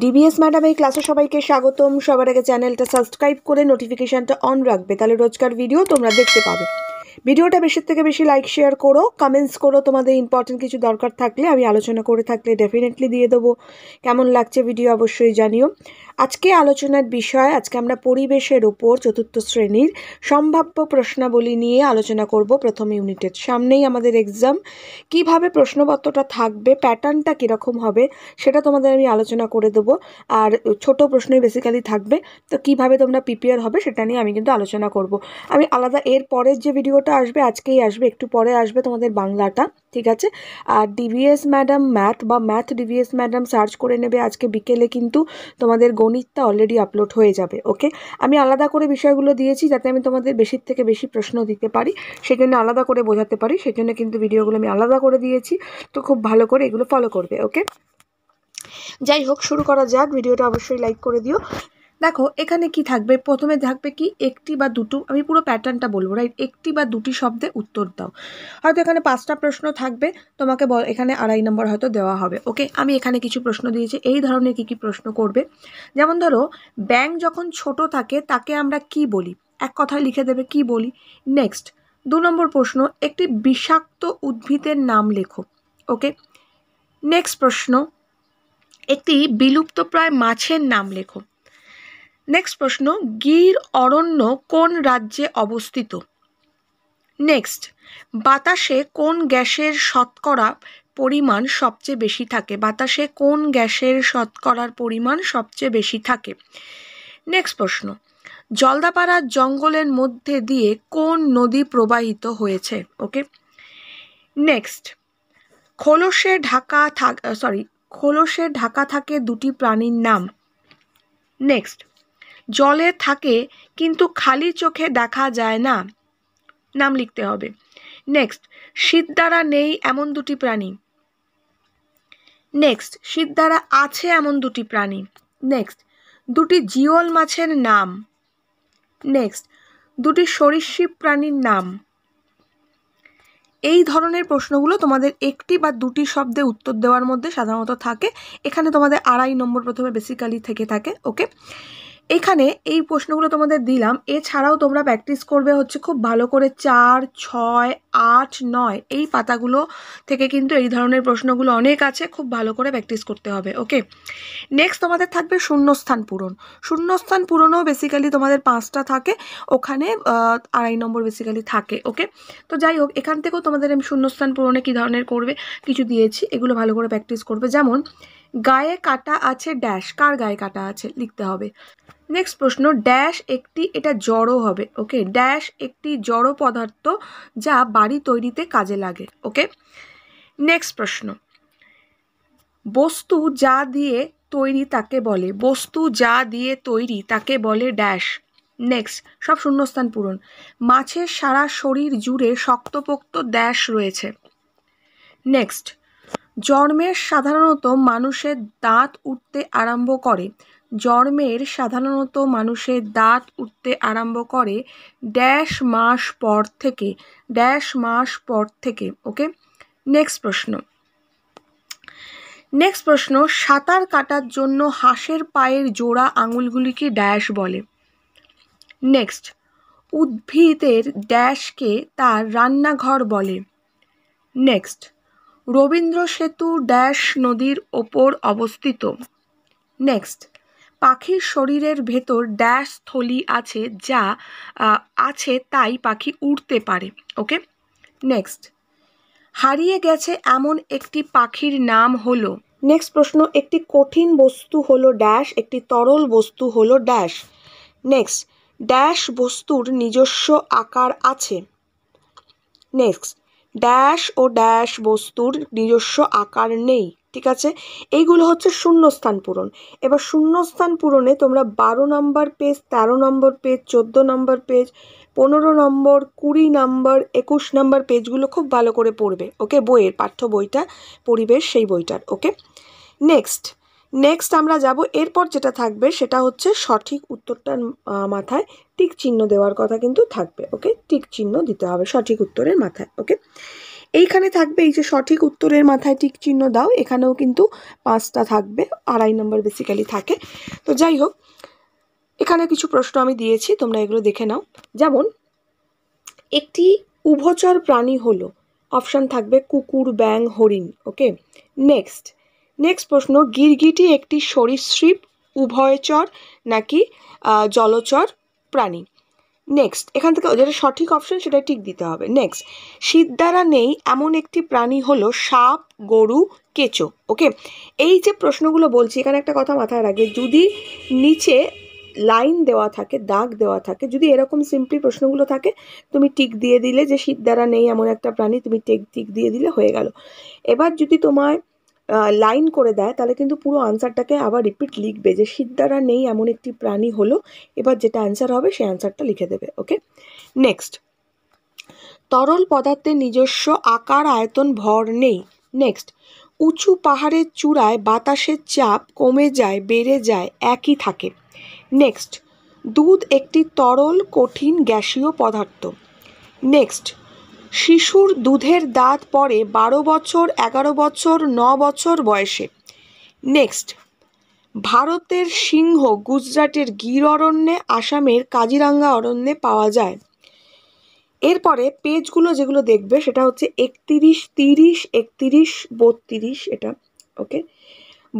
DBS madam এই ক্লাসে সবাইকে স্বাগতম সবার আগে চ্যানেলটা সাবস্ক্রাইব করে নোটিফিকেশানটা অন রাখবে তাহলে রোজকার ভিডিও তোমরা দেখতে পাবে ভিডিওটা বেশি থেকে বেশি লাইক শেয়ার করো কমেন্টস করো তোমাদের ইম্পর্টেন্ট কিছু দরকার থাকলে আমি আলোচনা করে থাকলে ডেফিনেটলি দিয়ে দেবো কেমন লাগছে ভিডিও অবশ্যই জানিও আজকে আলোচনার বিষয় আজকে আমরা পরিবেশের ওপর চতুর্থ শ্রেণীর সম্ভাব্য প্রশ্নাবলী নিয়ে আলোচনা করব প্রথম ইউনিটের সামনেই আমাদের এক্সাম কিভাবে প্রশ্নপত্রটা থাকবে প্যাটার্নটা কীরকম হবে সেটা তোমাদের আমি আলোচনা করে দেবো আর ছোট প্রশ্নই বেসিক্যালি থাকবে তো কিভাবে তোমরা প্রিপেয়ার হবে সেটা নিয়ে আমি কিন্তু আলোচনা করব আমি আলাদা এর পরের যে ভিডিও ভিডিওটা আসবে আজকেই আসবে একটু পরে আসবে তোমাদের বাংলাটা ঠিক আছে আর ডিভিএস ম্যাডাম ম্যাথ বা ম্যাথ ডিভিএস ম্যাডাম সার্চ করে নেবে আজকে বিকেলে কিন্তু তোমাদের গণিতটা অলরেডি আপলোড হয়ে যাবে ওকে আমি আলাদা করে বিষয়গুলো দিয়েছি যাতে আমি তোমাদের বেশির থেকে বেশি প্রশ্ন দিতে পারি সেই জন্য আলাদা করে বোঝাতে পারি সেই জন্য কিন্তু ভিডিওগুলো আমি আলাদা করে দিয়েছি তো খুব ভালো করে এগুলো ফলো করবে ওকে যাই হোক শুরু করা যাক ভিডিওটা অবশ্যই লাইক করে দিও দেখো এখানে কি থাকবে প্রথমে থাকবে কি একটি বা দুটো আমি পুরো প্যাটার্নটা বলবো রাইট একটি বা দুটি শব্দে উত্তর দাও হয়তো এখানে পাঁচটা প্রশ্ন থাকবে তোমাকে এখানে আড়াই নম্বর হয়তো দেওয়া হবে ওকে আমি এখানে কিছু প্রশ্ন দিয়েছি এই ধরনের কি কি প্রশ্ন করবে যেমন ধরো ব্যাংক যখন ছোট থাকে তাকে আমরা কি বলি এক কথায় লিখে দেবে কি বলি নেক্সট দু নম্বর প্রশ্ন একটি বিষাক্ত উদ্ভিদের নাম লেখো ওকে নেক্সট প্রশ্ন একটি বিলুপ্তপ্রায় মাছের নাম লেখো নেক্সট প্রশ্ন গির অরণ্য কোন রাজ্যে অবস্থিত নেক্সট বাতাসে কোন গ্যাসের শতকরা পরিমাণ সবচেয়ে বেশি থাকে বাতাসে কোন গ্যাসের শতকরার পরিমাণ সবচেয়ে বেশি থাকে নেক্সট প্রশ্ন জলদাপাড়ার জঙ্গলের মধ্যে দিয়ে কোন নদী প্রবাহিত হয়েছে ওকে নেক্সট খোলসে ঢাকা থাক সরি খোলসে ঢাকা থাকে দুটি প্রাণীর নাম নেক্সট জলে থাকে কিন্তু খালি চোখে দেখা যায় না নাম লিখতে হবে নেক্সট শীত দ্বারা নেই এমন দুটি প্রাণী নেক্সট শীত দ্বারা আছে এমন দুটি প্রাণী নেক্সট দুটি জিওল মাছের নাম নেক্সট দুটি সরীসৃপ প্রাণীর নাম এই ধরনের প্রশ্নগুলো তোমাদের একটি বা দুটি শব্দে উত্তর দেওয়ার মধ্যে সাধারণত থাকে এখানে তোমাদের আড়াই নম্বর প্রথমে বেসিক্যালি থেকে থাকে ওকে এখানে এই প্রশ্নগুলো তোমাদের দিলাম এছাড়াও তোমরা প্র্যাকটিস করবে হচ্ছে খুব ভালো করে চার ছয় আট নয় এই পাতাগুলো থেকে কিন্তু এই ধরনের প্রশ্নগুলো অনেক আছে খুব ভালো করে প্র্যাকটিস করতে হবে ওকে নেক্সট তোমাদের থাকবে শূন্যস্থান পূরণ শূন্যস্থান পূরণও বেসিক্যালি তোমাদের পাঁচটা থাকে ওখানে আড়াই নম্বর বেসিক্যালি থাকে ওকে তো যাই হোক এখান থেকেও তোমাদের আমি শূন্যস্থান পূরণে কী ধরনের করবে কিছু দিয়েছি এগুলো ভালো করে প্র্যাকটিস করবে যেমন গায়ে কাটা আছে ড্যাশ কার গায়ে কাটা আছে লিখতে হবে নেক্সট প্রশ্ন ড্যাশ একটি এটা জড়ো হবে ওকে ড্যাশ একটি জড়ো পদার্থ যা বাড়ি তৈরিতে কাজে লাগে ওকে নেক্সট প্রশ্ন বস্তু যা দিয়ে তৈরি তাকে বলে বস্তু যা দিয়ে তৈরি তাকে বলে ড্যাশ নেক্সট সব শূন্যস্থান পূরণ মাছের সারা শরীর জুড়ে শক্তপোক্ত ড্যাশ রয়েছে নেক্সট জন্মের সাধারণত মানুষের দাঁত উঠতে আরম্ভ করে জন্মের সাধারণত মানুষের দাঁত উঠতে আরম্ভ করে ড্যাশ মাস পর থেকে ড্যাশ মাস পর থেকে ওকে নেক্সট প্রশ্ন নেক্সট প্রশ্ন সাঁতার কাটার জন্য হাঁসের পায়ের জোড়া আঙুলগুলিকে ড্যাশ বলে নেক্সট উদ্ভিদের ড্যাশকে তার রান্নাঘর বলে নেক্সট রবীন্দ্র সেতু ড্যাশ নদীর ওপর অবস্থিত নেক্সট পাখির শরীরের ভেতর ড্যাশ থলি আছে যা আছে তাই পাখি উড়তে পারে ওকে নেক্সট হারিয়ে গেছে এমন একটি পাখির নাম হলো নেক্সট প্রশ্ন একটি কঠিন বস্তু হলো ড্যাশ একটি তরল বস্তু হলো ড্যাশ নেক্সট ড্যাশ বস্তুর নিজস্ব আকার আছে নেক্সট ড্যাশ ও ড্যাশ বস্তুর নিজস্ব আকার নেই ঠিক আছে এইগুলো হচ্ছে শূন্যস্থান পূরণ এবার শূন্যস্থান পূরণে তোমরা বারো নম্বর পেজ তেরো নম্বর পেজ চোদ্দো নম্বর পেজ পনেরো নম্বর কুড়ি নম্বর একুশ নম্বর পেজগুলো খুব ভালো করে পড়বে ওকে বইয়ের পাঠ্য বইটা পরিবেশ সেই বইটার ওকে নেক্সট নেক্সট আমরা যাব এরপর যেটা থাকবে সেটা হচ্ছে সঠিক উত্তরটার মাথায় টিক চিহ্ন দেওয়ার কথা কিন্তু থাকবে ওকে টিক চিহ্ন দিতে হবে সঠিক উত্তরের মাথায় ওকে এইখানে থাকবে এই যে সঠিক উত্তরের মাথায় টিক চিহ্ন দাও এখানেও কিন্তু পাঁচটা থাকবে আড়াই নম্বর বেসিক্যালি থাকে তো যাই হোক এখানে কিছু প্রশ্ন আমি দিয়েছি তোমরা এগুলো দেখে নাও যেমন একটি উভচর প্রাণী হলো অপশান থাকবে কুকুর ব্যাং হরিণ ওকে নেক্সট নেক্সট প্রশ্ন গিরগিটি একটি সরীসৃপ উভয়চর নাকি জলচর প্রাণী নেক্সট এখান থেকে যেটা সঠিক অপশন সেটা ঠিক দিতে হবে নেক্সট শীত দ্বারা নেই এমন একটি প্রাণী হলো সাপ গরু কেঁচো ওকে এই যে প্রশ্নগুলো বলছি এখানে একটা কথা মাথায় রাখে যদি নিচে লাইন দেওয়া থাকে দাগ দেওয়া থাকে যদি এরকম সিম্পলি প্রশ্নগুলো থাকে তুমি টিক দিয়ে দিলে যে শীত দ্বারা নেই এমন একটা প্রাণী তুমি টিক টিক দিয়ে দিলে হয়ে গেল এবার যদি তোমায় লাইন করে দেয় তাহলে কিন্তু পুরো আনসারটাকে আবার রিপিট লিখবে যে সিদ্ধারা নেই এমন একটি প্রাণী হলো এবার যেটা অ্যান্সার হবে সেই অ্যান্সারটা লিখে দেবে ওকে নেক্সট তরল পদার্থের নিজস্ব আকার আয়তন ভর নেই নেক্সট উঁচু পাহাড়ের চূড়ায় বাতাসের চাপ কমে যায় বেড়ে যায় একই থাকে নেক্সট দুধ একটি তরল কঠিন গ্যাসীয় পদার্থ নেক্সট শিশুর দুধের দাঁত পড়ে বারো বছর এগারো বছর ন বছর বয়সে নেক্সট ভারতের সিংহ গুজরাটের গির অরণ্যে আসামের কাজিরাঙ্গা অরণ্যে পাওয়া যায় এরপরে পেজগুলো যেগুলো দেখবে সেটা হচ্ছে একত্রিশ তিরিশ একত্রিশ বত্রিশ এটা ওকে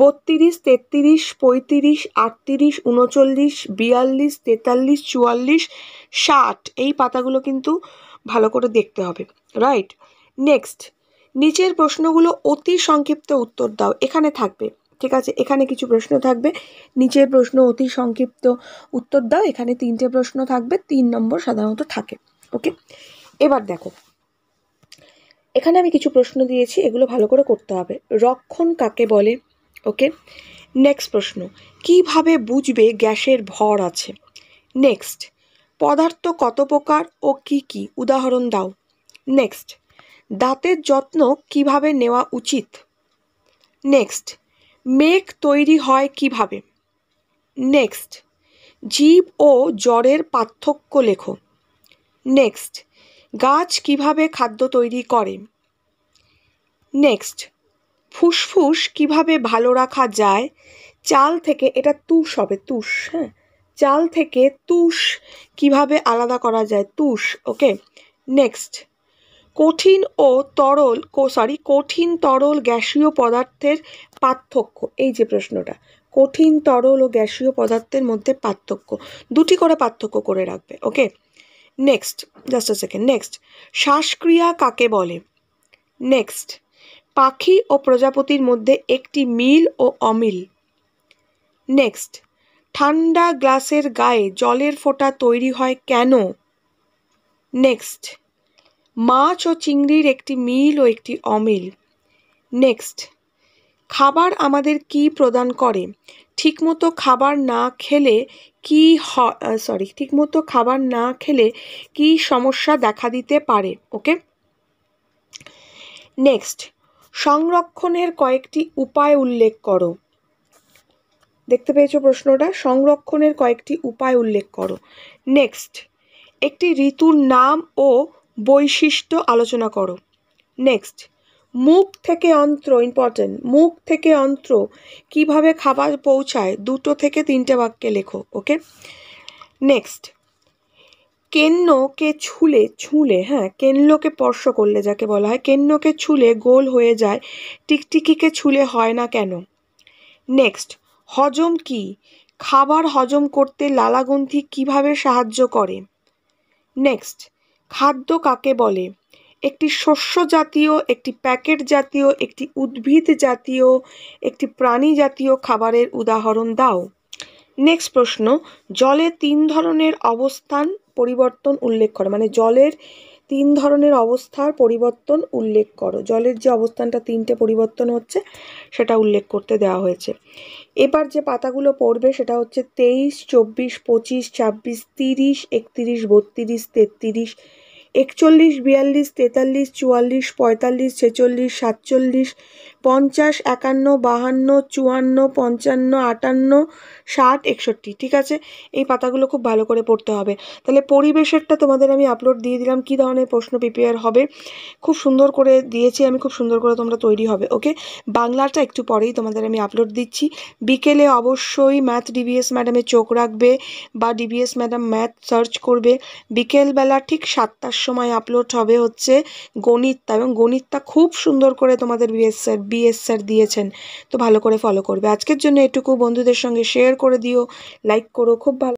বত্রিশ তেত্রিশ পঁয়ত্রিশ আটত্রিশ উনচল্লিশ বিয়াল্লিশ তেতাল্লিশ চুয়াল্লিশ ষাট এই পাতাগুলো কিন্তু ভালো করে দেখতে হবে রাইট নেক্সট নিচের প্রশ্নগুলো অতি সংক্ষিপ্ত উত্তর দাও এখানে থাকবে ঠিক আছে এখানে কিছু প্রশ্ন থাকবে নিচের প্রশ্ন অতি সংক্ষিপ্ত উত্তর দাও এখানে তিনটে প্রশ্ন থাকবে তিন নম্বর সাধারণত থাকে ওকে এবার দেখো এখানে আমি কিছু প্রশ্ন দিয়েছি এগুলো ভালো করে করতে হবে রক্ষণ কাকে বলে ওকে নেক্সট প্রশ্ন কিভাবে বুঝবে গ্যাসের ভর আছে নেক্সট পদার্থ কত প্রকার ও কি কি উদাহরণ দাও নেক্সট দাঁতের যত্ন কিভাবে নেওয়া উচিত নেক্সট মেঘ তৈরি হয় কিভাবে নেক্সট জীব ও জ্বরের পার্থক্য লেখো নেক্সট গাছ কিভাবে খাদ্য তৈরি করে নেক্সট ফুসফুস কিভাবে ভালো রাখা যায় চাল থেকে এটা তুষ হবে তুষ হ্যাঁ চাল থেকে তুষ কিভাবে আলাদা করা যায় তুষ ওকে নেক্সট কঠিন ও তরল সরি কঠিন তরল গ্যাসীয় পদার্থের পার্থক্য এই যে প্রশ্নটা কঠিন তরল ও গ্যাসীয় পদার্থের মধ্যে পার্থক্য দুটি করে পার্থক্য করে রাখবে okay next just a second next শ্বাসক্রিয়া কাকে বলে নেক্সট পাখি ও প্রজাপতির মধ্যে একটি মিল ও অমিল নেক্সট ঠান্ডা গ্লাসের গায়ে জলের ফোঁটা তৈরি হয় কেন নেক্সট মাছ ও চিংড়ির একটি মিল ও একটি অমিল নেক্সট খাবার আমাদের কি প্রদান করে ঠিকমতো খাবার না খেলে কি সরি ঠিকমতো খাবার না খেলে কি সমস্যা দেখা দিতে পারে ওকে নেক্সট সংরক্ষণের কয়েকটি উপায় উল্লেখ করো দেখতে পেয়েছো প্রশ্নটা সংরক্ষণের কয়েকটি উপায় উল্লেখ করো নেক্সট একটি ঋতুর নাম ও বৈশিষ্ট্য আলোচনা করো নেক্সট মুখ থেকে অন্ত্র ইম্পর্টেন্ট মুখ থেকে অন্ত্র কিভাবে খাবার পৌঁছায় দুটো থেকে তিনটে বাক্যে লেখো ওকে নেক্সট কেন্নকে ছুলে ছুলে হ্যাঁ কেন্নকে স্পর্শ করলে যাকে বলা হয় কেন্নকে ছুলে গোল হয়ে যায় টিকটিকিকে ছুলে হয় না কেন নেক্সট হজম কি খাবার হজম করতে লালাগ্রন্থি কিভাবে সাহায্য করে নেক্সট খাদ্য কাকে বলে একটি শস্য জাতীয় একটি প্যাকেট জাতীয় একটি উদ্ভিদ জাতীয় একটি প্রাণী জাতীয় খাবারের উদাহরণ দাও নেক্সট প্রশ্ন জলে তিন ধরনের অবস্থান পরিবর্তন উল্লেখ করে মানে জলের তিন ধরনের অবস্থার পরিবর্তন উল্লেখ করো জলের যে অবস্থানটা তিনটে পরিবর্তন হচ্ছে সেটা উল্লেখ করতে দেওয়া হয়েছে এবার যে পাতাগুলো পড়বে সেটা হচ্ছে তেইশ চব্বিশ পঁচিশ ছাব্বিশ তিরিশ একত্রিশ বত্রিশ তেত্রিশ একচল্লিশ বিয়াল্লিশ তেতাল্লিশ চুয়াল্লিশ পঁয়তাল্লিশ ছেচল্লিশ সাতচল্লিশ পঞ্চাশ একান্ন বাহান্ন চুয়ান্ন পঞ্চান্ন আটান্ন ষাট একষট্টি ঠিক আছে এই পাতাগুলো খুব ভালো করে পড়তে হবে তাহলে পরিবেশেরটা তোমাদের আমি আপলোড দিয়ে দিলাম কি ধরনের প্রশ্ন প্রিপেয়ার হবে খুব সুন্দর করে দিয়েছি আমি খুব সুন্দর করে তোমরা তৈরি হবে ওকে বাংলাটা একটু পরেই তোমাদের আমি আপলোড দিচ্ছি বিকেলে অবশ্যই ম্যাথ ডিবিএস ম্যাডামে চোখ রাখবে বা ডিবিএস ম্যাডাম ম্যাথ সার্চ করবে বিকেলবেলা ঠিক সাতটার সময় আপলোড হবে হচ্ছে গণিতটা এবং গণিতটা খুব সুন্দর করে তোমাদের বিএস স্যার বিএস স্যার দিয়েছেন তো ভালো করে ফলো করবে আজকের জন্য এটুকু বন্ধুদের সঙ্গে শেয়ার করে দিও লাইক করো খুব ভালো